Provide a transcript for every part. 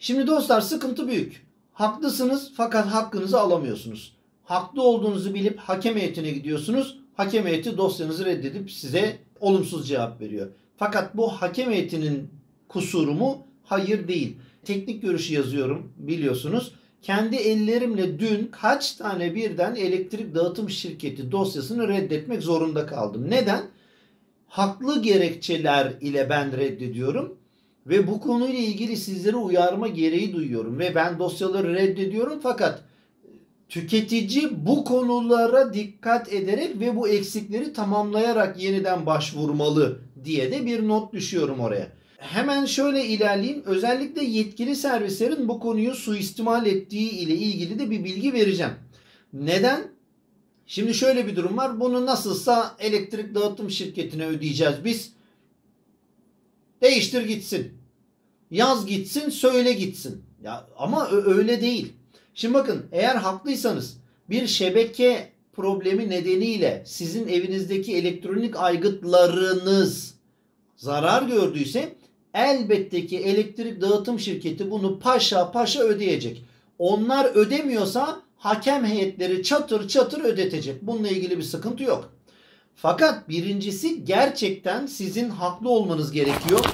Şimdi dostlar sıkıntı büyük. Haklısınız fakat hakkınızı alamıyorsunuz. Haklı olduğunuzu bilip hakem heyetine gidiyorsunuz. Hakem heyeti dosyanızı reddedip size olumsuz cevap veriyor. Fakat bu hakem heyetinin kusuru mu? Hayır değil. Teknik görüşü yazıyorum biliyorsunuz. Kendi ellerimle dün kaç tane birden elektrik dağıtım şirketi dosyasını reddetmek zorunda kaldım. Neden? Haklı gerekçeler ile ben reddediyorum ve bu konuyla ilgili sizlere uyarma gereği duyuyorum. Ve ben dosyaları reddediyorum fakat e, tüketici bu konulara dikkat ederek ve bu eksikleri tamamlayarak yeniden başvurmalı diye de bir not düşüyorum oraya. Hemen şöyle ilerleyeyim. Özellikle yetkili servislerin bu konuyu suistimal ettiği ile ilgili de bir bilgi vereceğim. Neden? Şimdi şöyle bir durum var. Bunu nasılsa elektrik dağıtım şirketine ödeyeceğiz biz. Değiştir gitsin. Yaz gitsin, söyle gitsin. Ya ama öyle değil. Şimdi bakın eğer haklıysanız bir şebeke problemi nedeniyle sizin evinizdeki elektronik aygıtlarınız zarar gördüyse elbette ki elektrik dağıtım şirketi bunu paşa paşa ödeyecek. Onlar ödemiyorsa hakem heyetleri çatır çatır ödetecek. Bununla ilgili bir sıkıntı yok. Fakat birincisi gerçekten sizin haklı olmanız gerekiyor.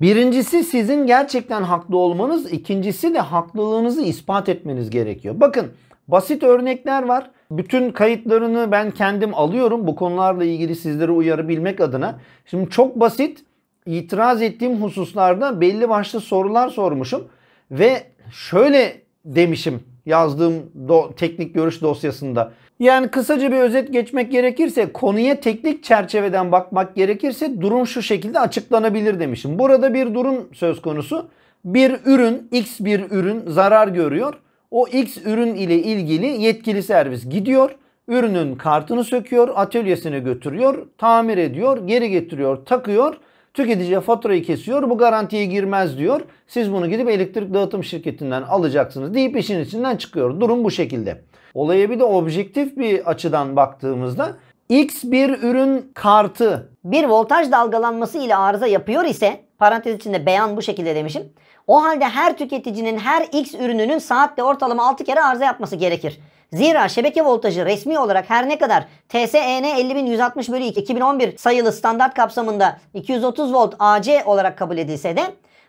Birincisi sizin gerçekten haklı olmanız, ikincisi de haklılığınızı ispat etmeniz gerekiyor. Bakın basit örnekler var. Bütün kayıtlarını ben kendim alıyorum bu konularla ilgili sizlere uyarabilmek adına. Şimdi çok basit itiraz ettiğim hususlarda belli başlı sorular sormuşum ve şöyle demişim yazdığım do- teknik görüş dosyasında. Yani kısaca bir özet geçmek gerekirse konuya teknik çerçeveden bakmak gerekirse durum şu şekilde açıklanabilir demişim. Burada bir durum söz konusu. Bir ürün X bir ürün zarar görüyor. O X ürün ile ilgili yetkili servis gidiyor. Ürünün kartını söküyor, atölyesine götürüyor, tamir ediyor, geri getiriyor, takıyor. Tüketiciye faturayı kesiyor. Bu garantiye girmez diyor. Siz bunu gidip elektrik dağıtım şirketinden alacaksınız deyip işin içinden çıkıyor. Durum bu şekilde. Olaya bir de objektif bir açıdan baktığımızda X bir ürün kartı bir voltaj dalgalanması ile arıza yapıyor ise parantez içinde beyan bu şekilde demişim. O halde her tüketicinin her X ürününün saatte ortalama 6 kere arıza yapması gerekir. Zira şebeke voltajı resmi olarak her ne kadar TSEN 50160 bölü 2011 sayılı standart kapsamında 230 volt AC olarak kabul edilse de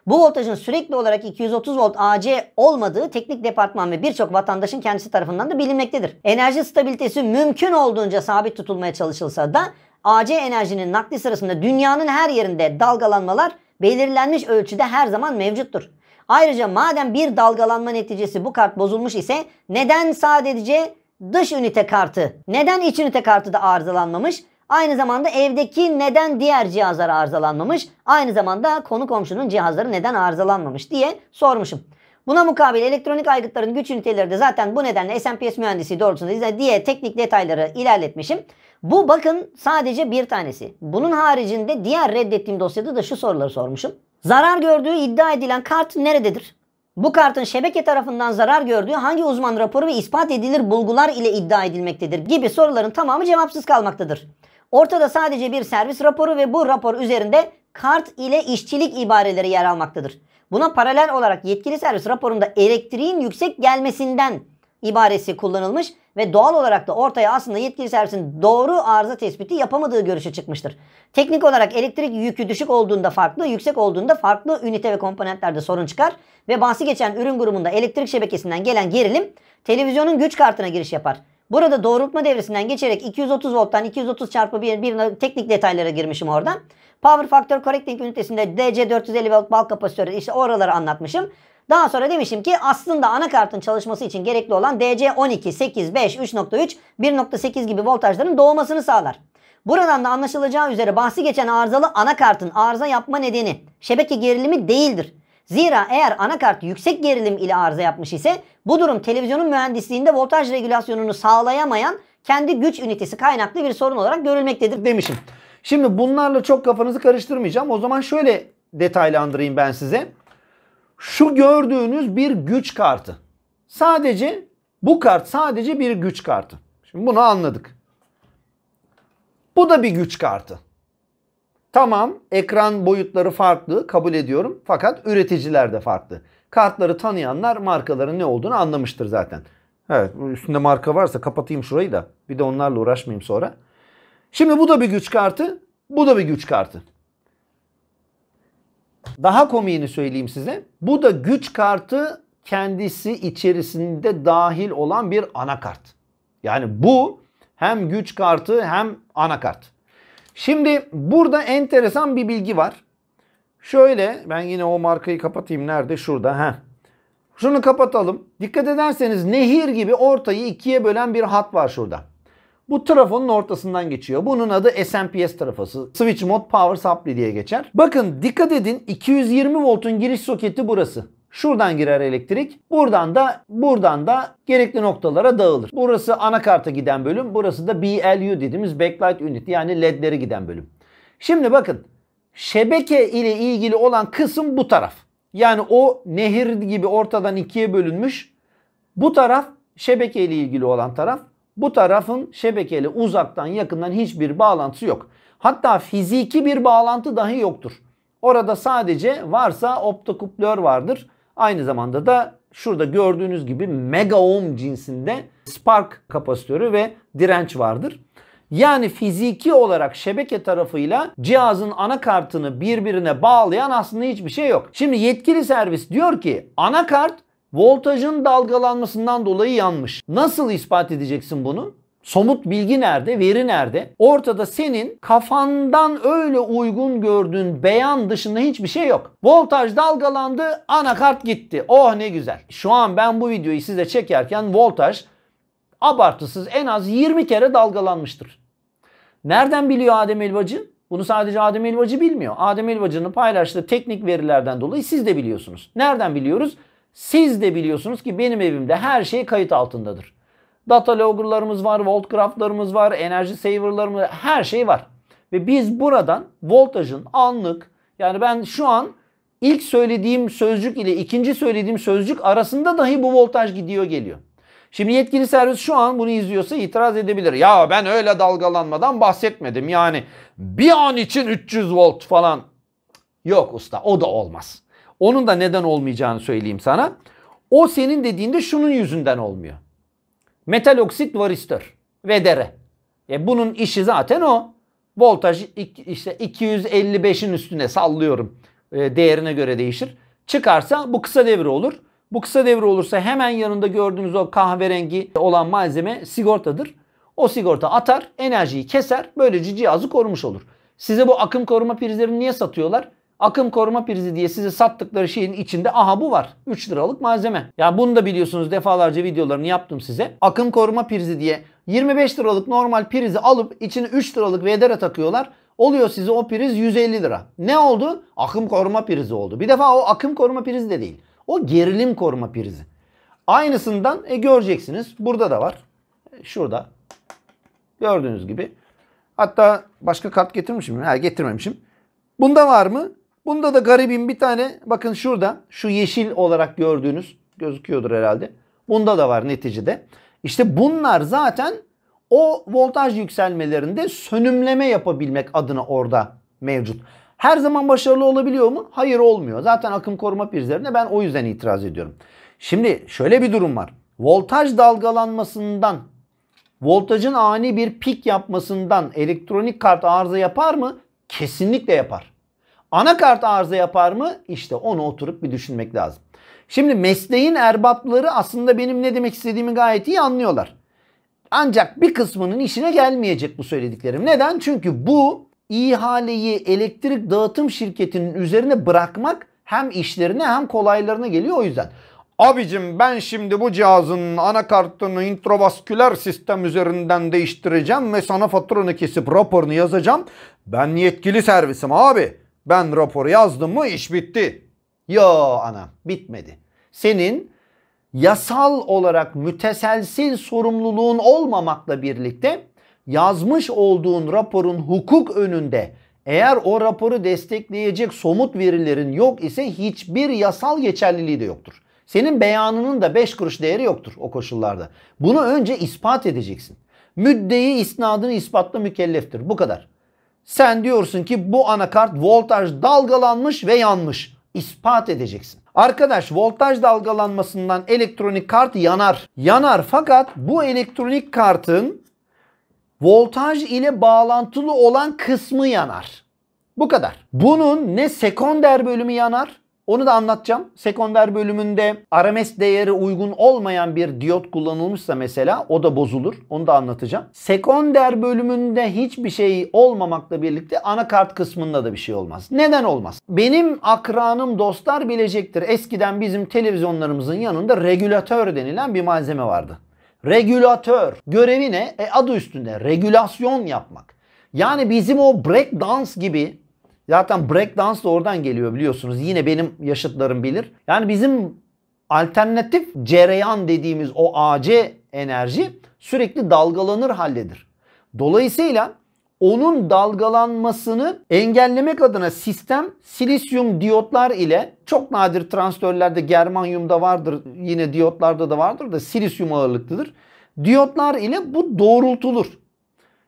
bu voltajın sürekli olarak 230 volt AC olmadığı teknik departman ve birçok vatandaşın kendisi tarafından da bilinmektedir. Enerji stabilitesi mümkün olduğunca sabit tutulmaya çalışılsa da AC enerjinin nakli sırasında dünyanın her yerinde dalgalanmalar belirlenmiş ölçüde her zaman mevcuttur. Ayrıca madem bir dalgalanma neticesi bu kart bozulmuş ise neden sadece dış ünite kartı neden iç ünite kartı da arızalanmamış Aynı zamanda evdeki neden diğer cihazlar arızalanmamış? Aynı zamanda konu komşunun cihazları neden arızalanmamış diye sormuşum. Buna mukabil elektronik aygıtların güç üniteleri de zaten bu nedenle SMPS mühendisi doğrultusunda diye teknik detayları ilerletmişim. Bu bakın sadece bir tanesi. Bunun haricinde diğer reddettiğim dosyada da şu soruları sormuşum. Zarar gördüğü iddia edilen kart nerededir? Bu kartın şebeke tarafından zarar gördüğü hangi uzman raporu ve ispat edilir bulgular ile iddia edilmektedir gibi soruların tamamı cevapsız kalmaktadır. Ortada sadece bir servis raporu ve bu rapor üzerinde kart ile işçilik ibareleri yer almaktadır. Buna paralel olarak yetkili servis raporunda elektriğin yüksek gelmesinden ibaresi kullanılmış ve doğal olarak da ortaya aslında yetkili servisin doğru arıza tespiti yapamadığı görüşü çıkmıştır. Teknik olarak elektrik yükü düşük olduğunda farklı, yüksek olduğunda farklı ünite ve komponentlerde sorun çıkar ve bahsi geçen ürün grubunda elektrik şebekesinden gelen gerilim televizyonun güç kartına giriş yapar. Burada doğrultma devresinden geçerek 230 volttan 230 çarpı 1, bir teknik detaylara girmişim oradan. Power Factor Correcting ünitesinde DC450 volt bal kapasitörü işte oraları anlatmışım. Daha sonra demişim ki aslında anakartın çalışması için gerekli olan DC12, 8, 5, 3.3, 1.8 gibi voltajların doğmasını sağlar. Buradan da anlaşılacağı üzere bahsi geçen arızalı anakartın arıza yapma nedeni şebeke gerilimi değildir. Zira eğer anakart yüksek gerilim ile arıza yapmış ise bu durum televizyonun mühendisliğinde voltaj regülasyonunu sağlayamayan kendi güç ünitesi kaynaklı bir sorun olarak görülmektedir demişim. Şimdi bunlarla çok kafanızı karıştırmayacağım. O zaman şöyle detaylandırayım ben size. Şu gördüğünüz bir güç kartı. Sadece bu kart sadece bir güç kartı. Şimdi bunu anladık. Bu da bir güç kartı. Tamam ekran boyutları farklı kabul ediyorum fakat üreticiler de farklı. Kartları tanıyanlar markaların ne olduğunu anlamıştır zaten. Evet üstünde marka varsa kapatayım şurayı da bir de onlarla uğraşmayayım sonra. Şimdi bu da bir güç kartı bu da bir güç kartı. Daha komiğini söyleyeyim size. Bu da güç kartı kendisi içerisinde dahil olan bir anakart. Yani bu hem güç kartı hem anakart. Şimdi burada enteresan bir bilgi var. Şöyle ben yine o markayı kapatayım. Nerede? Şurada. Heh. Şunu kapatalım. Dikkat ederseniz nehir gibi ortayı ikiye bölen bir hat var şurada. Bu trafonun ortasından geçiyor. Bunun adı SMPS trafası. Switch Mode Power Supply diye geçer. Bakın dikkat edin 220 voltun giriş soketi burası. Şuradan girer elektrik. Buradan da buradan da gerekli noktalara dağılır. Burası anakarta giden bölüm. Burası da BLU dediğimiz backlight unit yani ledleri giden bölüm. Şimdi bakın şebeke ile ilgili olan kısım bu taraf. Yani o nehir gibi ortadan ikiye bölünmüş. Bu taraf şebeke ile ilgili olan taraf. Bu tarafın şebekeyle uzaktan yakından hiçbir bağlantısı yok. Hatta fiziki bir bağlantı dahi yoktur. Orada sadece varsa optokuplör vardır. Aynı zamanda da şurada gördüğünüz gibi mega ohm cinsinde spark kapasitörü ve direnç vardır. Yani fiziki olarak şebeke tarafıyla cihazın anakartını birbirine bağlayan aslında hiçbir şey yok. Şimdi yetkili servis diyor ki anakart voltajın dalgalanmasından dolayı yanmış. Nasıl ispat edeceksin bunu? Somut bilgi nerede? Veri nerede? Ortada senin kafandan öyle uygun gördüğün beyan dışında hiçbir şey yok. Voltaj dalgalandı, anakart gitti. Oh ne güzel. Şu an ben bu videoyu size çekerken voltaj abartısız en az 20 kere dalgalanmıştır. Nereden biliyor Adem Elbacı? Bunu sadece Adem Elbacı bilmiyor. Adem Elbacı'nın paylaştığı teknik verilerden dolayı siz de biliyorsunuz. Nereden biliyoruz? Siz de biliyorsunuz ki benim evimde her şey kayıt altındadır. Data logger'larımız var, volt graph'larımız var, enerji saver'larımız her şey var. Ve biz buradan voltajın anlık yani ben şu an ilk söylediğim sözcük ile ikinci söylediğim sözcük arasında dahi bu voltaj gidiyor geliyor. Şimdi yetkili servis şu an bunu izliyorsa itiraz edebilir. Ya ben öyle dalgalanmadan bahsetmedim. Yani bir an için 300 volt falan. Yok usta o da olmaz. Onun da neden olmayacağını söyleyeyim sana. O senin dediğinde şunun yüzünden olmuyor metal oksit varistör ve dere. E bunun işi zaten o. Voltaj işte 255'in üstüne sallıyorum. E, değerine göre değişir. Çıkarsa bu kısa devre olur. Bu kısa devre olursa hemen yanında gördüğünüz o kahverengi olan malzeme sigortadır. O sigorta atar, enerjiyi keser. Böylece cihazı korumuş olur. Size bu akım koruma prizlerini niye satıyorlar? akım koruma prizi diye size sattıkları şeyin içinde aha bu var. 3 liralık malzeme. Ya bunu da biliyorsunuz defalarca videolarını yaptım size. Akım koruma prizi diye 25 liralık normal prizi alıp içine 3 liralık VDR'e takıyorlar. Oluyor size o priz 150 lira. Ne oldu? Akım koruma prizi oldu. Bir defa o akım koruma prizi de değil. O gerilim koruma prizi. Aynısından e, göreceksiniz. Burada da var. E, şurada. Gördüğünüz gibi. Hatta başka kart getirmişim. Ha getirmemişim. Bunda var mı? Bunda da garibin bir tane bakın şurada şu yeşil olarak gördüğünüz gözüküyordur herhalde. Bunda da var neticede. İşte bunlar zaten o voltaj yükselmelerinde sönümleme yapabilmek adına orada mevcut. Her zaman başarılı olabiliyor mu? Hayır olmuyor. Zaten akım koruma prizlerine ben o yüzden itiraz ediyorum. Şimdi şöyle bir durum var. Voltaj dalgalanmasından, voltajın ani bir pik yapmasından elektronik kart arıza yapar mı? Kesinlikle yapar. Anakart arıza yapar mı? İşte onu oturup bir düşünmek lazım. Şimdi mesleğin erbapları aslında benim ne demek istediğimi gayet iyi anlıyorlar. Ancak bir kısmının işine gelmeyecek bu söylediklerim. Neden? Çünkü bu ihaleyi elektrik dağıtım şirketinin üzerine bırakmak hem işlerine hem kolaylarına geliyor o yüzden. Abicim ben şimdi bu cihazın anakartını intravasküler sistem üzerinden değiştireceğim ve sana faturanı kesip raporunu yazacağım. Ben yetkili servisim abi. Ben raporu yazdım mı iş bitti. Yo ana bitmedi. Senin yasal olarak müteselsil sorumluluğun olmamakla birlikte yazmış olduğun raporun hukuk önünde eğer o raporu destekleyecek somut verilerin yok ise hiçbir yasal geçerliliği de yoktur. Senin beyanının da 5 kuruş değeri yoktur o koşullarda. Bunu önce ispat edeceksin. Müddeyi isnadını ispatla mükelleftir. Bu kadar. Sen diyorsun ki bu anakart voltaj dalgalanmış ve yanmış. İspat edeceksin. Arkadaş voltaj dalgalanmasından elektronik kart yanar. Yanar fakat bu elektronik kartın voltaj ile bağlantılı olan kısmı yanar. Bu kadar. Bunun ne sekonder bölümü yanar onu da anlatacağım. Sekonder bölümünde RMS değeri uygun olmayan bir diyot kullanılmışsa mesela o da bozulur. Onu da anlatacağım. Sekonder bölümünde hiçbir şey olmamakla birlikte anakart kısmında da bir şey olmaz. Neden olmaz? Benim akranım dostlar bilecektir. Eskiden bizim televizyonlarımızın yanında regülatör denilen bir malzeme vardı. Regülatör görevi ne? E adı üstünde regülasyon yapmak. Yani bizim o break dance gibi Zaten breakdance da oradan geliyor biliyorsunuz. Yine benim yaşıtlarım bilir. Yani bizim alternatif cereyan dediğimiz o AC enerji sürekli dalgalanır halledir. Dolayısıyla onun dalgalanmasını engellemek adına sistem silisyum diyotlar ile çok nadir transistörlerde germanyumda vardır yine diyotlarda da vardır da silisyum ağırlıklıdır. Diyotlar ile bu doğrultulur.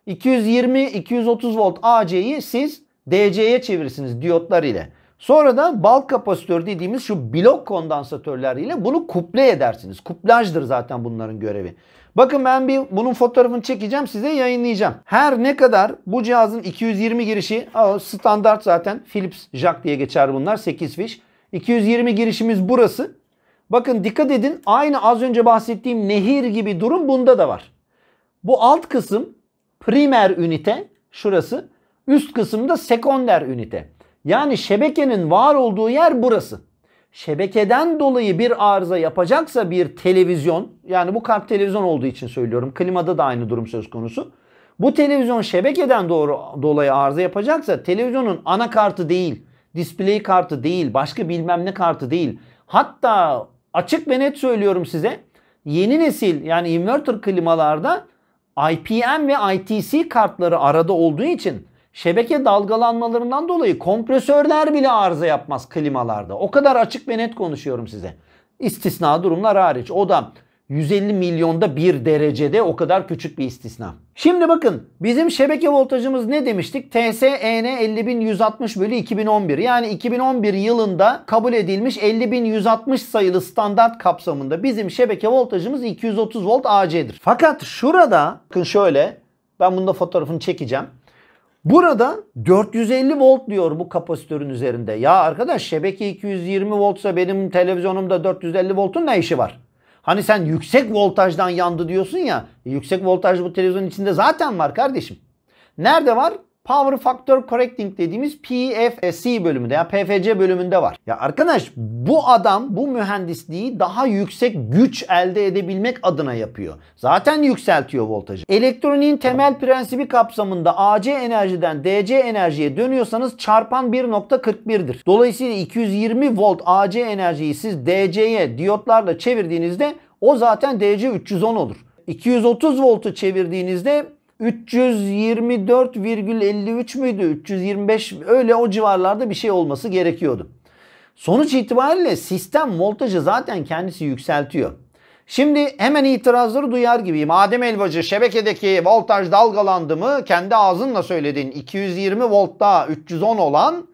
220-230 volt AC'yi siz DC'ye çevirirsiniz diyotlar ile. Sonradan bal kapasitör dediğimiz şu blok kondansatörler ile bunu kuple edersiniz. Kuplajdır zaten bunların görevi. Bakın ben bir bunun fotoğrafını çekeceğim size yayınlayacağım. Her ne kadar bu cihazın 220 girişi standart zaten Philips jack diye geçer bunlar 8 fiş. 220 girişimiz burası. Bakın dikkat edin aynı az önce bahsettiğim nehir gibi durum bunda da var. Bu alt kısım primer ünite şurası Üst kısımda sekonder ünite. Yani şebekenin var olduğu yer burası. Şebekeden dolayı bir arıza yapacaksa bir televizyon, yani bu kalp televizyon olduğu için söylüyorum. Klimada da aynı durum söz konusu. Bu televizyon şebekeden doğru dolayı arıza yapacaksa televizyonun ana kartı değil, display kartı değil, başka bilmem ne kartı değil. Hatta açık ve net söylüyorum size. Yeni nesil yani inverter klimalarda IPM ve ITC kartları arada olduğu için şebeke dalgalanmalarından dolayı kompresörler bile arıza yapmaz klimalarda. O kadar açık ve net konuşuyorum size. İstisna durumlar hariç. O da 150 milyonda bir derecede o kadar küçük bir istisna. Şimdi bakın bizim şebeke voltajımız ne demiştik? TSEN 50160 bölü 2011 yani 2011 yılında kabul edilmiş 50160 sayılı standart kapsamında bizim şebeke voltajımız 230 volt AC'dir. Fakat şurada bakın şöyle ben bunda fotoğrafını çekeceğim. Burada 450 volt diyor bu kapasitörün üzerinde. Ya arkadaş şebeke 220 voltsa benim televizyonumda 450 voltun ne işi var? Hani sen yüksek voltajdan yandı diyorsun ya. E, yüksek voltaj bu televizyonun içinde zaten var kardeşim. Nerede var? Power Factor Correcting dediğimiz PFSC bölümünde ya PFC bölümünde var. Ya arkadaş bu adam bu mühendisliği daha yüksek güç elde edebilmek adına yapıyor. Zaten yükseltiyor voltajı. Elektroniğin temel prensibi kapsamında AC enerjiden DC enerjiye dönüyorsanız çarpan 1.41'dir. Dolayısıyla 220 volt AC enerjiyi siz DC'ye diyotlarla çevirdiğinizde o zaten DC 310 olur. 230 voltu çevirdiğinizde 324,53 müydü? 325 öyle o civarlarda bir şey olması gerekiyordu. Sonuç itibariyle sistem voltajı zaten kendisi yükseltiyor. Şimdi hemen itirazları duyar gibiyim. Adem Elbacı şebekedeki voltaj dalgalandı mı kendi ağzınla söyledin. 220 voltta 310 olan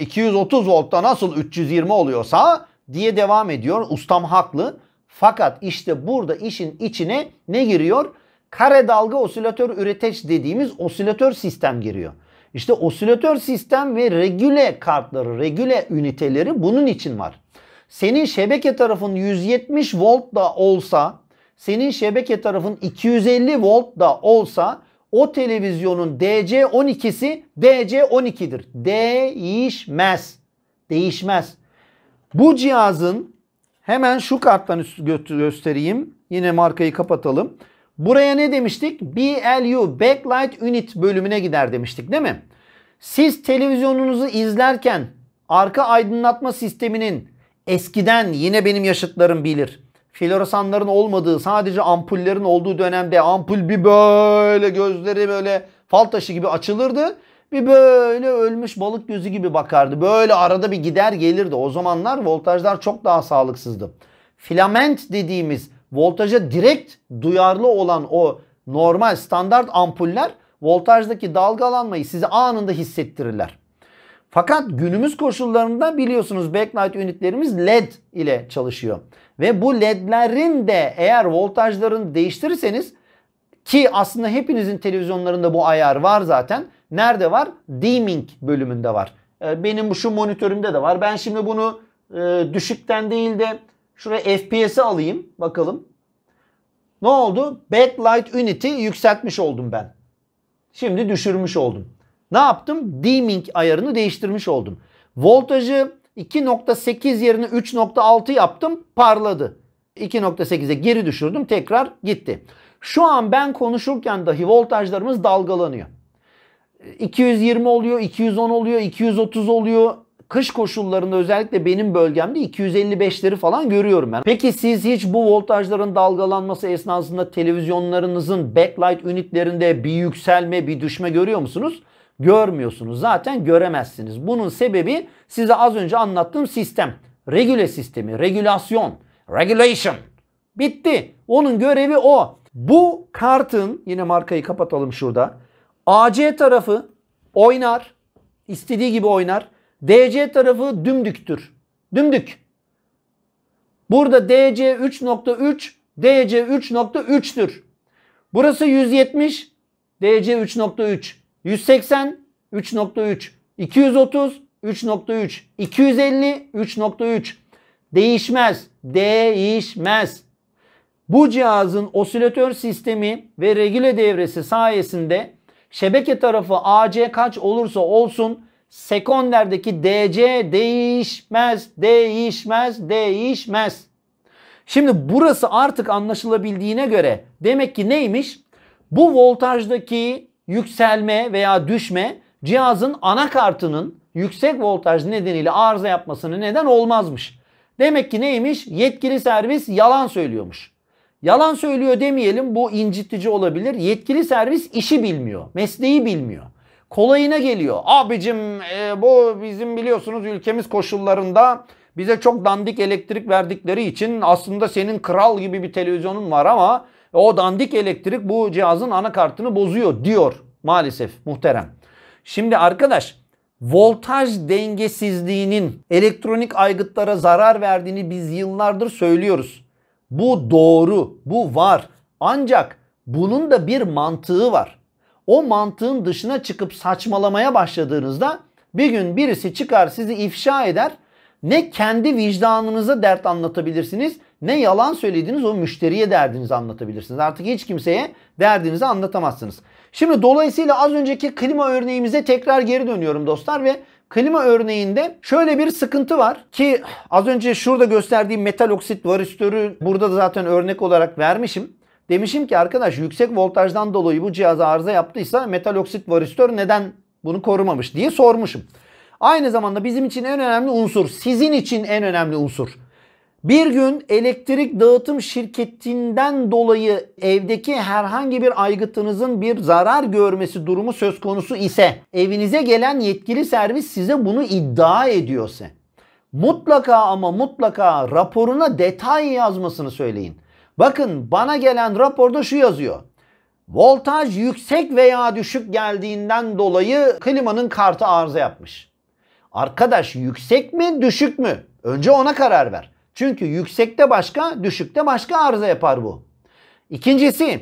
230 e, voltta nasıl 320 oluyorsa diye devam ediyor. Ustam haklı. Fakat işte burada işin içine ne giriyor? kare dalga osilatör üreteç dediğimiz osilatör sistem giriyor. İşte osilatör sistem ve regüle kartları, regüle üniteleri bunun için var. Senin şebeke tarafın 170 volt da olsa, senin şebeke tarafın 250 volt da olsa o televizyonun DC12'si DC12'dir. Değişmez. Değişmez. Bu cihazın hemen şu karttan göstereyim. Yine markayı kapatalım. Buraya ne demiştik? BLU Backlight Unit bölümüne gider demiştik değil mi? Siz televizyonunuzu izlerken arka aydınlatma sisteminin eskiden yine benim yaşıtlarım bilir. Floresanların olmadığı sadece ampullerin olduğu dönemde ampul bir böyle gözleri böyle fal taşı gibi açılırdı. Bir böyle ölmüş balık gözü gibi bakardı. Böyle arada bir gider gelirdi. O zamanlar voltajlar çok daha sağlıksızdı. Filament dediğimiz voltaja direkt duyarlı olan o normal standart ampuller voltajdaki dalgalanmayı size anında hissettirirler. Fakat günümüz koşullarında biliyorsunuz backlight ünitlerimiz led ile çalışıyor. Ve bu ledlerin de eğer voltajlarını değiştirirseniz ki aslında hepinizin televizyonlarında bu ayar var zaten. Nerede var? Dimming bölümünde var. Ee, benim şu monitörümde de var. Ben şimdi bunu e, düşükten değil de Şuraya FPS'i alayım bakalım. Ne oldu? Backlight Unit'i yükseltmiş oldum ben. Şimdi düşürmüş oldum. Ne yaptım? Dimming ayarını değiştirmiş oldum. Voltajı 2.8 yerine 3.6 yaptım. Parladı. 2.8'e geri düşürdüm. Tekrar gitti. Şu an ben konuşurken dahi voltajlarımız dalgalanıyor. 220 oluyor, 210 oluyor, 230 oluyor, kış koşullarında özellikle benim bölgemde 255'leri falan görüyorum ben. Peki siz hiç bu voltajların dalgalanması esnasında televizyonlarınızın backlight ünitlerinde bir yükselme, bir düşme görüyor musunuz? Görmüyorsunuz. Zaten göremezsiniz. Bunun sebebi size az önce anlattığım sistem. Regüle sistemi, regülasyon, regulation. Bitti. Onun görevi o. Bu kartın yine markayı kapatalım şurada. AC tarafı oynar. istediği gibi oynar. DC tarafı dümdüktür. Dümdük. Burada DC 3.3 DC 3.3'tür. Burası 170 DC 3.3 180 3.3 230 3.3 250 3.3 Değişmez. Değişmez. Bu cihazın osilatör sistemi ve regüle devresi sayesinde şebeke tarafı AC kaç olursa olsun sekonderdeki DC değişmez, değişmez, değişmez. Şimdi burası artık anlaşılabildiğine göre demek ki neymiş? Bu voltajdaki yükselme veya düşme cihazın anakartının yüksek voltaj nedeniyle arıza yapmasını neden olmazmış. Demek ki neymiş? Yetkili servis yalan söylüyormuş. Yalan söylüyor demeyelim bu incitici olabilir. Yetkili servis işi bilmiyor, mesleği bilmiyor kolayına geliyor. Abicim e, bu bizim biliyorsunuz ülkemiz koşullarında bize çok dandik elektrik verdikleri için aslında senin kral gibi bir televizyonun var ama o dandik elektrik bu cihazın anakartını bozuyor diyor maalesef muhterem. Şimdi arkadaş voltaj dengesizliğinin elektronik aygıtlara zarar verdiğini biz yıllardır söylüyoruz. Bu doğru, bu var. Ancak bunun da bir mantığı var o mantığın dışına çıkıp saçmalamaya başladığınızda bir gün birisi çıkar sizi ifşa eder. Ne kendi vicdanınıza dert anlatabilirsiniz ne yalan söylediğiniz o müşteriye derdinizi anlatabilirsiniz. Artık hiç kimseye derdinizi anlatamazsınız. Şimdi dolayısıyla az önceki klima örneğimize tekrar geri dönüyorum dostlar ve klima örneğinde şöyle bir sıkıntı var ki az önce şurada gösterdiğim metal oksit varistörü burada da zaten örnek olarak vermişim. Demişim ki arkadaş yüksek voltajdan dolayı bu cihaz arıza yaptıysa metal oksit varistör neden bunu korumamış diye sormuşum. Aynı zamanda bizim için en önemli unsur, sizin için en önemli unsur. Bir gün elektrik dağıtım şirketinden dolayı evdeki herhangi bir aygıtınızın bir zarar görmesi durumu söz konusu ise evinize gelen yetkili servis size bunu iddia ediyorsa mutlaka ama mutlaka raporuna detay yazmasını söyleyin. Bakın bana gelen raporda şu yazıyor. Voltaj yüksek veya düşük geldiğinden dolayı klimanın kartı arıza yapmış. Arkadaş yüksek mi düşük mü? Önce ona karar ver. Çünkü yüksekte başka, düşükte başka arıza yapar bu. İkincisi,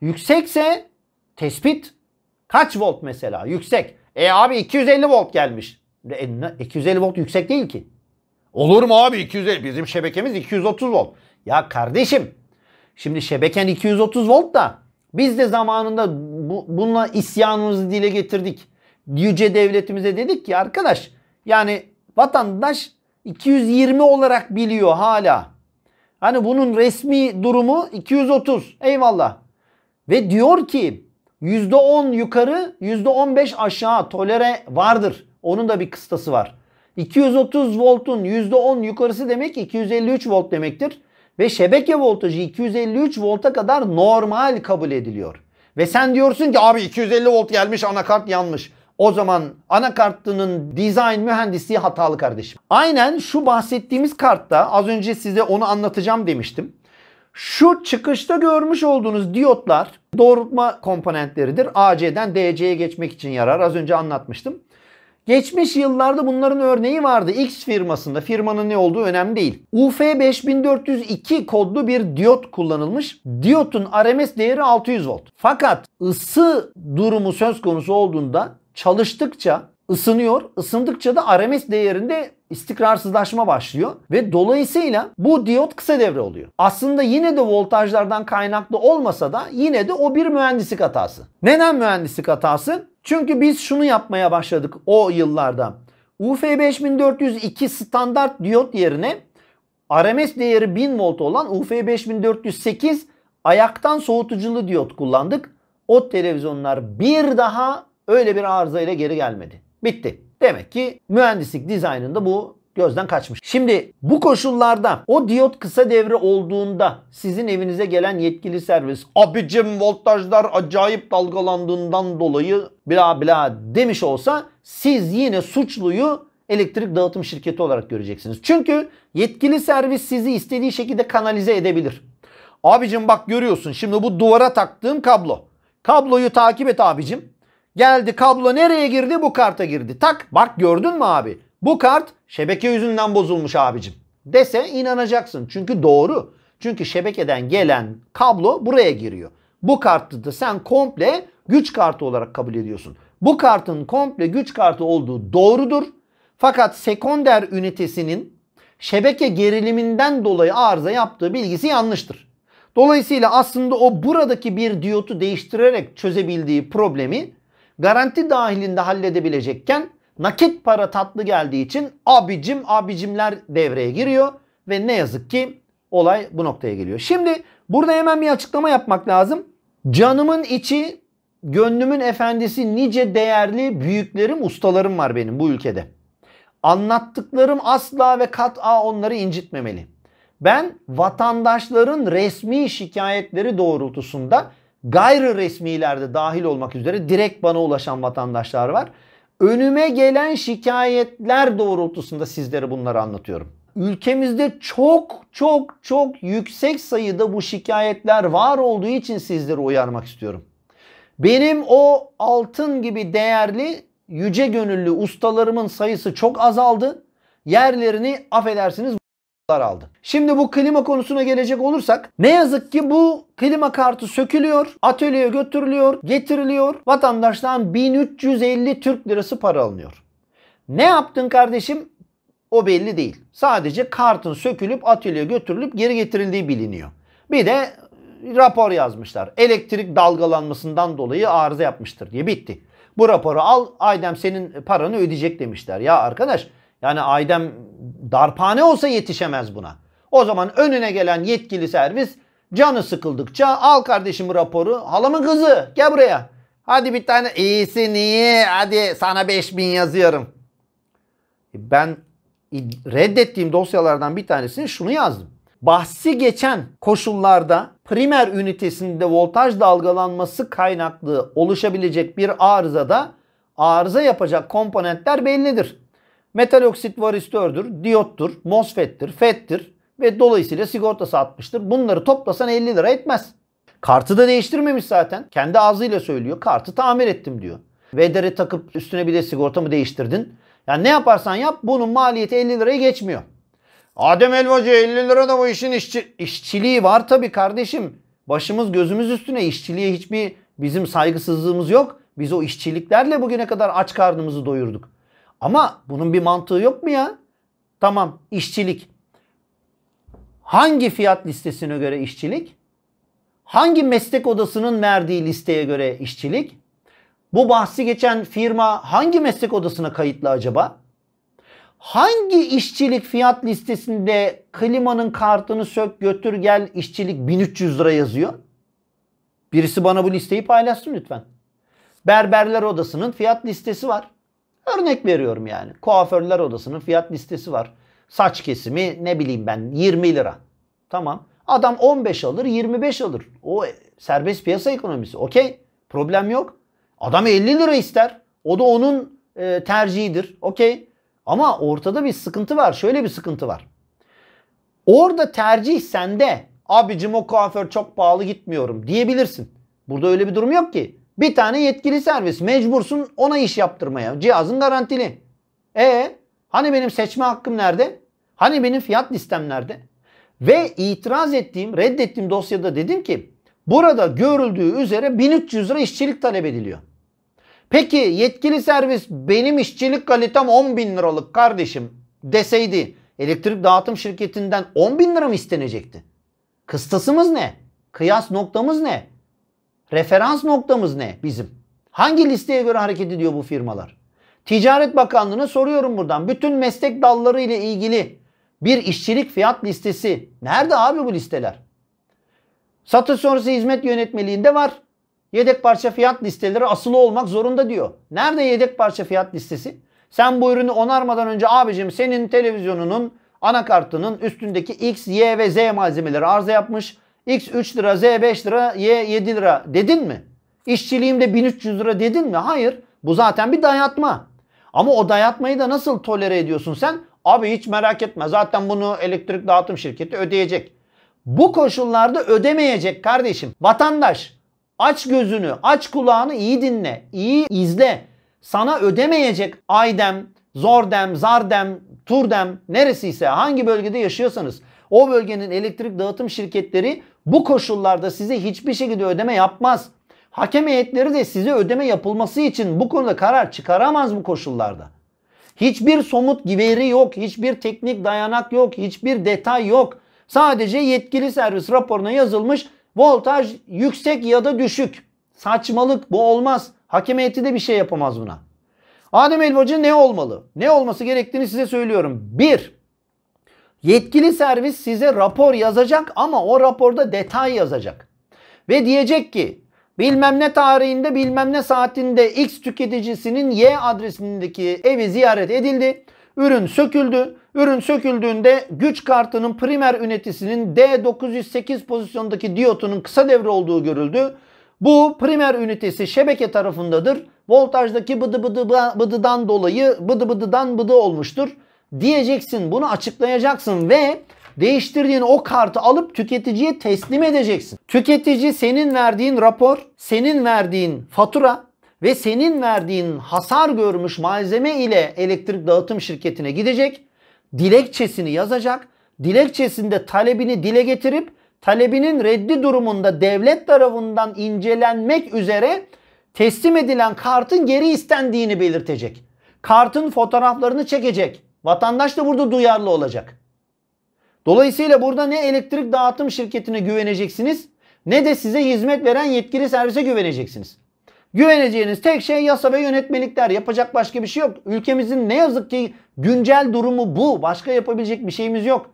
yüksekse tespit kaç volt mesela yüksek. E abi 250 volt gelmiş. E, 250 volt yüksek değil ki. Olur mu abi 250? Bizim şebekemiz 230 volt. Ya kardeşim Şimdi şebeken 230 volt da biz de zamanında bu, bununla isyanımızı dile getirdik. Yüce devletimize dedik ki arkadaş yani vatandaş 220 olarak biliyor hala. Hani bunun resmi durumu 230 eyvallah. Ve diyor ki %10 yukarı %15 aşağı tolere vardır. Onun da bir kıstası var. 230 voltun %10 yukarısı demek 253 volt demektir ve şebeke voltajı 253 volta kadar normal kabul ediliyor. Ve sen diyorsun ki abi 250 volt gelmiş anakart yanmış. O zaman anakartının dizayn mühendisliği hatalı kardeşim. Aynen şu bahsettiğimiz kartta az önce size onu anlatacağım demiştim. Şu çıkışta görmüş olduğunuz diyotlar doğrultma komponentleridir. AC'den DC'ye geçmek için yarar. Az önce anlatmıştım. Geçmiş yıllarda bunların örneği vardı. X firmasında firmanın ne olduğu önemli değil. UF5402 kodlu bir diyot kullanılmış. Diyotun RMS değeri 600 volt. Fakat ısı durumu söz konusu olduğunda çalıştıkça ısınıyor. Isındıkça da RMS değerinde istikrarsızlaşma başlıyor ve dolayısıyla bu diyot kısa devre oluyor. Aslında yine de voltajlardan kaynaklı olmasa da yine de o bir mühendislik hatası. Neden mühendislik hatası? Çünkü biz şunu yapmaya başladık o yıllarda. UF5402 standart diyot yerine RMS değeri 1000 volt olan UF5408 ayaktan soğutuculu diyot kullandık. O televizyonlar bir daha öyle bir arıza ile geri gelmedi. Bitti. Demek ki mühendislik dizaynında bu gözden kaçmış. Şimdi bu koşullarda o diyot kısa devre olduğunda sizin evinize gelen yetkili servis abicim voltajlar acayip dalgalandığından dolayı bla bla demiş olsa siz yine suçluyu elektrik dağıtım şirketi olarak göreceksiniz. Çünkü yetkili servis sizi istediği şekilde kanalize edebilir. Abicim bak görüyorsun şimdi bu duvara taktığım kablo. Kabloyu takip et abicim. Geldi kablo nereye girdi? Bu karta girdi. Tak bak gördün mü abi? Bu kart şebeke yüzünden bozulmuş abicim dese inanacaksın. Çünkü doğru. Çünkü şebekeden gelen kablo buraya giriyor. Bu kartı da sen komple güç kartı olarak kabul ediyorsun. Bu kartın komple güç kartı olduğu doğrudur. Fakat sekonder ünitesinin şebeke geriliminden dolayı arıza yaptığı bilgisi yanlıştır. Dolayısıyla aslında o buradaki bir diyotu değiştirerek çözebildiği problemi garanti dahilinde halledebilecekken nakit para tatlı geldiği için abicim abicimler devreye giriyor ve ne yazık ki olay bu noktaya geliyor. Şimdi burada hemen bir açıklama yapmak lazım. Canımın içi, gönlümün efendisi nice değerli büyüklerim, ustalarım var benim bu ülkede. Anlattıklarım asla ve kat'a onları incitmemeli. Ben vatandaşların resmi şikayetleri doğrultusunda gayri resmilerde dahil olmak üzere direkt bana ulaşan vatandaşlar var. Önüme gelen şikayetler doğrultusunda sizlere bunları anlatıyorum. Ülkemizde çok çok çok yüksek sayıda bu şikayetler var olduğu için sizleri uyarmak istiyorum. Benim o altın gibi değerli yüce gönüllü ustalarımın sayısı çok azaldı. Yerlerini affedersiniz aldı. Şimdi bu klima konusuna gelecek olursak ne yazık ki bu klima kartı sökülüyor, atölyeye götürülüyor, getiriliyor. Vatandaştan 1350 Türk lirası para alınıyor. Ne yaptın kardeşim? O belli değil. Sadece kartın sökülüp atölyeye götürülüp geri getirildiği biliniyor. Bir de rapor yazmışlar. Elektrik dalgalanmasından dolayı arıza yapmıştır diye bitti. Bu raporu al Aydem senin paranı ödeyecek demişler. Ya arkadaş yani Aydem darpane olsa yetişemez buna. O zaman önüne gelen yetkili servis canı sıkıldıkça al kardeşim raporu. Halamın kızı gel buraya. Hadi bir tane iyisin niye? hadi sana 5000 yazıyorum. E, ben reddettiğim dosyalardan bir tanesini şunu yazdım. Bahsi geçen koşullarda primer ünitesinde voltaj dalgalanması kaynaklı oluşabilecek bir arızada arıza yapacak komponentler bellidir. Metal oksit varistördür, diyottur, MOSFET'tir, FET'tir ve dolayısıyla sigortası 60'tır. Bunları toplasan 50 lira etmez. Kartı da değiştirmemiş zaten. Kendi ağzıyla söylüyor. Kartı tamir ettim diyor. VDR'e takıp üstüne bir de sigortamı değiştirdin. Yani ne yaparsan yap bunun maliyeti 50 lirayı geçmiyor. Adem Elvacı 50 lira da bu işin işçi, işçiliği var tabii kardeşim. Başımız gözümüz üstüne işçiliğe hiçbir bizim saygısızlığımız yok. Biz o işçiliklerle bugüne kadar aç karnımızı doyurduk. Ama bunun bir mantığı yok mu ya? Tamam işçilik. Hangi fiyat listesine göre işçilik? Hangi meslek odasının verdiği listeye göre işçilik? Bu bahsi geçen firma hangi meslek odasına kayıtlı acaba? Hangi işçilik fiyat listesinde klimanın kartını sök götür gel işçilik 1300 lira yazıyor? Birisi bana bu listeyi paylaşsın lütfen. Berberler odasının fiyat listesi var. Örnek veriyorum yani. Kuaförler odasının fiyat listesi var. Saç kesimi ne bileyim ben 20 lira. Tamam. Adam 15 alır 25 alır. O serbest piyasa ekonomisi. Okey. Problem yok. Adam 50 lira ister. O da onun e, tercihidir. Okey. Ama ortada bir sıkıntı var. Şöyle bir sıkıntı var. Orada tercih sende. Abicim o kuaför çok pahalı gitmiyorum diyebilirsin. Burada öyle bir durum yok ki. Bir tane yetkili servis mecbursun ona iş yaptırmaya. Cihazın garantili. E hani benim seçme hakkım nerede? Hani benim fiyat listem nerede? Ve itiraz ettiğim, reddettiğim dosyada dedim ki burada görüldüğü üzere 1300 lira işçilik talep ediliyor. Peki yetkili servis benim işçilik kalitem 10 bin liralık kardeşim deseydi elektrik dağıtım şirketinden 10 bin lira mı istenecekti? Kıstasımız ne? Kıyas noktamız ne? Referans noktamız ne bizim? Hangi listeye göre hareket ediyor bu firmalar? Ticaret Bakanlığı'na soruyorum buradan. Bütün meslek dalları ile ilgili bir işçilik fiyat listesi. Nerede abi bu listeler? Satış sonrası hizmet yönetmeliğinde var. Yedek parça fiyat listeleri asılı olmak zorunda diyor. Nerede yedek parça fiyat listesi? Sen bu ürünü onarmadan önce abicim senin televizyonunun anakartının üstündeki X, Y ve Z malzemeleri arıza yapmış. X 3 lira, Z 5 lira, Y 7 lira dedin mi? İşçiliğimde 1300 lira dedin mi? Hayır. Bu zaten bir dayatma. Ama o dayatmayı da nasıl tolere ediyorsun sen? Abi hiç merak etme. Zaten bunu elektrik dağıtım şirketi ödeyecek. Bu koşullarda ödemeyecek kardeşim. Vatandaş aç gözünü, aç kulağını iyi dinle, iyi izle. Sana ödemeyecek Aydem, Zordem, Zardem, Turdem neresiyse hangi bölgede yaşıyorsanız o bölgenin elektrik dağıtım şirketleri bu koşullarda size hiçbir şekilde ödeme yapmaz. Hakem heyetleri de size ödeme yapılması için bu konuda karar çıkaramaz bu koşullarda. Hiçbir somut veri yok, hiçbir teknik dayanak yok, hiçbir detay yok. Sadece yetkili servis raporuna yazılmış voltaj yüksek ya da düşük. Saçmalık bu olmaz. Hakem heyeti de bir şey yapamaz buna. Adem Elvacı ne olmalı? Ne olması gerektiğini size söylüyorum. 1. Yetkili servis size rapor yazacak ama o raporda detay yazacak. Ve diyecek ki bilmem ne tarihinde bilmem ne saatinde X tüketicisinin Y adresindeki evi ziyaret edildi. Ürün söküldü. Ürün söküldüğünde güç kartının primer ünitesinin D908 pozisyondaki diyotunun kısa devre olduğu görüldü. Bu primer ünitesi şebeke tarafındadır. Voltajdaki bıdı bıdı bıdıdan dolayı bıdı bıdıdan bıdı olmuştur diyeceksin. Bunu açıklayacaksın ve değiştirdiğin o kartı alıp tüketiciye teslim edeceksin. Tüketici senin verdiğin rapor, senin verdiğin fatura ve senin verdiğin hasar görmüş malzeme ile elektrik dağıtım şirketine gidecek. Dilekçesini yazacak. Dilekçesinde talebini dile getirip talebinin reddi durumunda devlet tarafından incelenmek üzere teslim edilen kartın geri istendiğini belirtecek. Kartın fotoğraflarını çekecek. Vatandaş da burada duyarlı olacak. Dolayısıyla burada ne elektrik dağıtım şirketine güveneceksiniz ne de size hizmet veren yetkili servise güveneceksiniz. Güveneceğiniz tek şey yasa ve yönetmelikler. Yapacak başka bir şey yok. Ülkemizin ne yazık ki güncel durumu bu. Başka yapabilecek bir şeyimiz yok.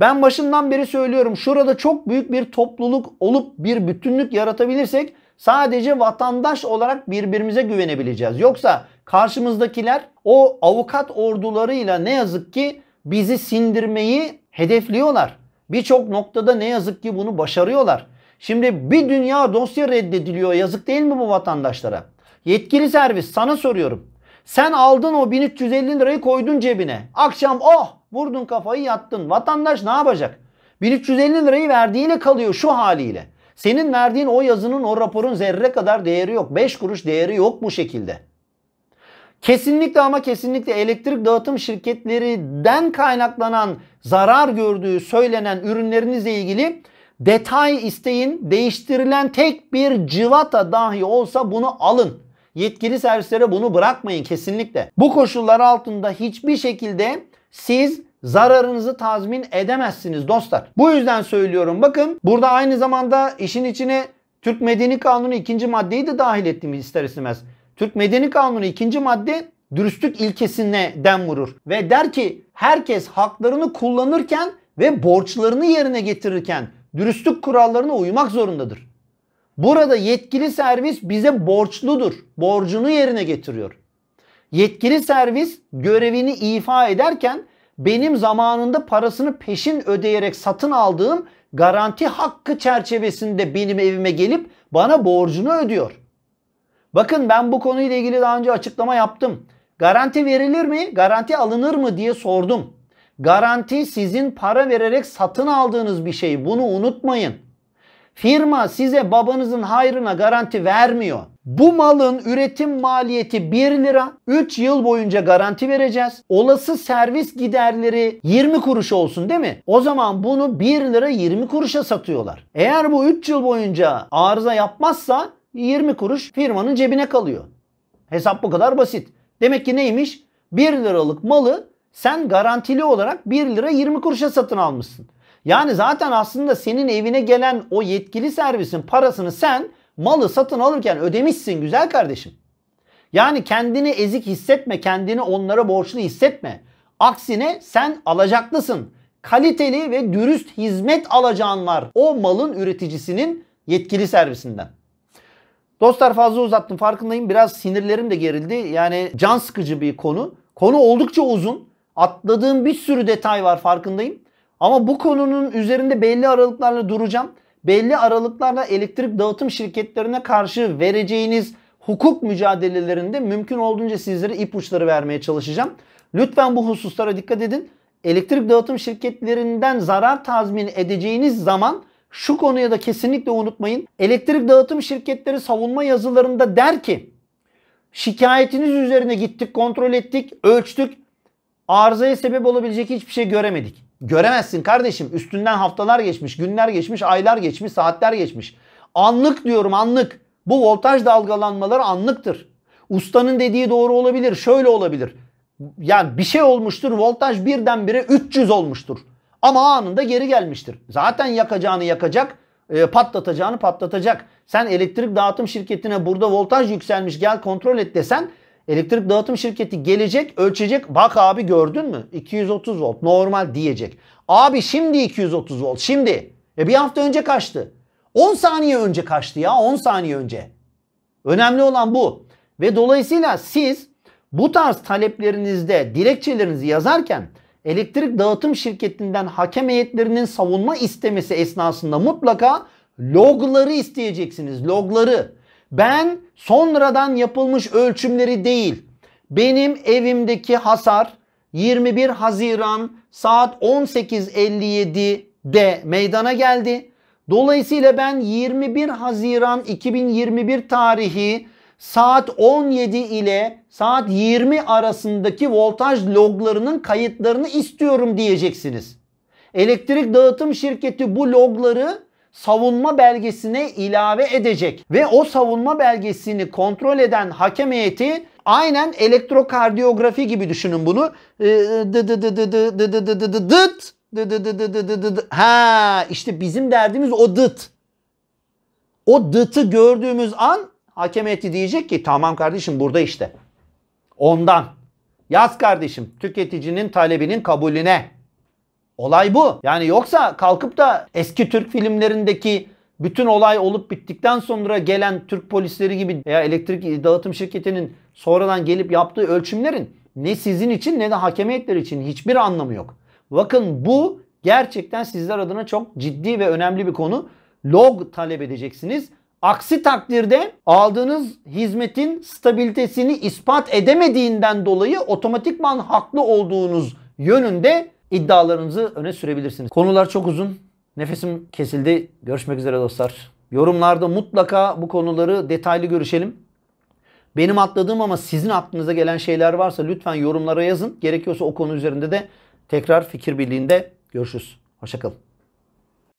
Ben başından beri söylüyorum. Şurada çok büyük bir topluluk olup bir bütünlük yaratabilirsek sadece vatandaş olarak birbirimize güvenebileceğiz. Yoksa karşımızdakiler o avukat ordularıyla ne yazık ki bizi sindirmeyi hedefliyorlar. Birçok noktada ne yazık ki bunu başarıyorlar. Şimdi bir dünya dosya reddediliyor. Yazık değil mi bu vatandaşlara? Yetkili servis sana soruyorum. Sen aldın o 1350 lirayı koydun cebine. Akşam oh vurdun kafayı yattın. Vatandaş ne yapacak? 1350 lirayı verdiğiyle kalıyor şu haliyle. Senin verdiğin o yazının o raporun zerre kadar değeri yok. 5 kuruş değeri yok bu şekilde. Kesinlikle ama kesinlikle elektrik dağıtım şirketlerinden kaynaklanan zarar gördüğü söylenen ürünlerinizle ilgili detay isteyin. Değiştirilen tek bir civata dahi olsa bunu alın. Yetkili servislere bunu bırakmayın kesinlikle. Bu koşullar altında hiçbir şekilde siz zararınızı tazmin edemezsiniz dostlar. Bu yüzden söylüyorum bakın burada aynı zamanda işin içine Türk Medeni Kanunu ikinci maddeyi de dahil ettiğimiz ister istemez. Türk Medeni Kanunu ikinci madde dürüstlük ilkesine den vurur ve der ki herkes haklarını kullanırken ve borçlarını yerine getirirken dürüstlük kurallarına uymak zorundadır. Burada yetkili servis bize borçludur. Borcunu yerine getiriyor. Yetkili servis görevini ifa ederken benim zamanında parasını peşin ödeyerek satın aldığım garanti hakkı çerçevesinde benim evime gelip bana borcunu ödüyor. Bakın ben bu konuyla ilgili daha önce açıklama yaptım. Garanti verilir mi? Garanti alınır mı diye sordum. Garanti sizin para vererek satın aldığınız bir şey. Bunu unutmayın. Firma size babanızın hayrına garanti vermiyor. Bu malın üretim maliyeti 1 lira. 3 yıl boyunca garanti vereceğiz. Olası servis giderleri 20 kuruş olsun değil mi? O zaman bunu 1 lira 20 kuruşa satıyorlar. Eğer bu 3 yıl boyunca arıza yapmazsa 20 kuruş firmanın cebine kalıyor. Hesap bu kadar basit. Demek ki neymiş? 1 liralık malı sen garantili olarak 1 lira 20 kuruşa satın almışsın. Yani zaten aslında senin evine gelen o yetkili servisin parasını sen malı satın alırken ödemişsin güzel kardeşim. Yani kendini ezik hissetme, kendini onlara borçlu hissetme. Aksine sen alacaklısın. Kaliteli ve dürüst hizmet alacağın var o malın üreticisinin yetkili servisinden. Dostlar fazla uzattım farkındayım. Biraz sinirlerim de gerildi. Yani can sıkıcı bir konu. Konu oldukça uzun. Atladığım bir sürü detay var farkındayım. Ama bu konunun üzerinde belli aralıklarla duracağım. Belli aralıklarla elektrik dağıtım şirketlerine karşı vereceğiniz hukuk mücadelelerinde mümkün olduğunca sizlere ipuçları vermeye çalışacağım. Lütfen bu hususlara dikkat edin. Elektrik dağıtım şirketlerinden zarar tazmin edeceğiniz zaman şu konuya da kesinlikle unutmayın. Elektrik dağıtım şirketleri savunma yazılarında der ki şikayetiniz üzerine gittik, kontrol ettik, ölçtük. Arızaya sebep olabilecek hiçbir şey göremedik. Göremezsin kardeşim. Üstünden haftalar geçmiş, günler geçmiş, aylar geçmiş, saatler geçmiş. Anlık diyorum anlık. Bu voltaj dalgalanmaları anlıktır. Ustanın dediği doğru olabilir, şöyle olabilir. Yani bir şey olmuştur, voltaj birdenbire 300 olmuştur. Ama anında geri gelmiştir. Zaten yakacağını yakacak, e, patlatacağını patlatacak. Sen elektrik dağıtım şirketine burada voltaj yükselmiş gel kontrol et desen elektrik dağıtım şirketi gelecek, ölçecek. Bak abi gördün mü? 230 volt normal diyecek. Abi şimdi 230 volt şimdi. E bir hafta önce kaçtı. 10 saniye önce kaçtı ya 10 saniye önce. Önemli olan bu. Ve dolayısıyla siz bu tarz taleplerinizde dilekçelerinizi yazarken elektrik dağıtım şirketinden hakem heyetlerinin savunma istemesi esnasında mutlaka logları isteyeceksiniz. Logları. Ben sonradan yapılmış ölçümleri değil. Benim evimdeki hasar 21 Haziran saat 18.57'de meydana geldi. Dolayısıyla ben 21 Haziran 2021 tarihi saat 17 ile saat 20 arasındaki voltaj loglarının kayıtlarını istiyorum diyeceksiniz. Elektrik dağıtım şirketi bu logları savunma belgesine ilave edecek ve o savunma belgesini kontrol eden hakem heyeti aynen elektrokardiyografi gibi düşünün bunu. Dıt Ha işte bizim derdimiz o dıt. O dıtı gördüğümüz an hakem heyeti diyecek ki tamam kardeşim burada işte. Ondan. Yaz kardeşim tüketicinin talebinin kabulüne. Olay bu. Yani yoksa kalkıp da eski Türk filmlerindeki bütün olay olup bittikten sonra gelen Türk polisleri gibi veya elektrik dağıtım şirketinin sonradan gelip yaptığı ölçümlerin ne sizin için ne de hakemiyetler için hiçbir anlamı yok. Bakın bu gerçekten sizler adına çok ciddi ve önemli bir konu. Log talep edeceksiniz. Aksi takdirde aldığınız hizmetin stabilitesini ispat edemediğinden dolayı otomatikman haklı olduğunuz yönünde iddialarınızı öne sürebilirsiniz. Konular çok uzun. Nefesim kesildi. Görüşmek üzere dostlar. Yorumlarda mutlaka bu konuları detaylı görüşelim. Benim atladığım ama sizin aklınıza gelen şeyler varsa lütfen yorumlara yazın. Gerekiyorsa o konu üzerinde de tekrar fikir birliğinde görüşürüz. Hoşçakalın.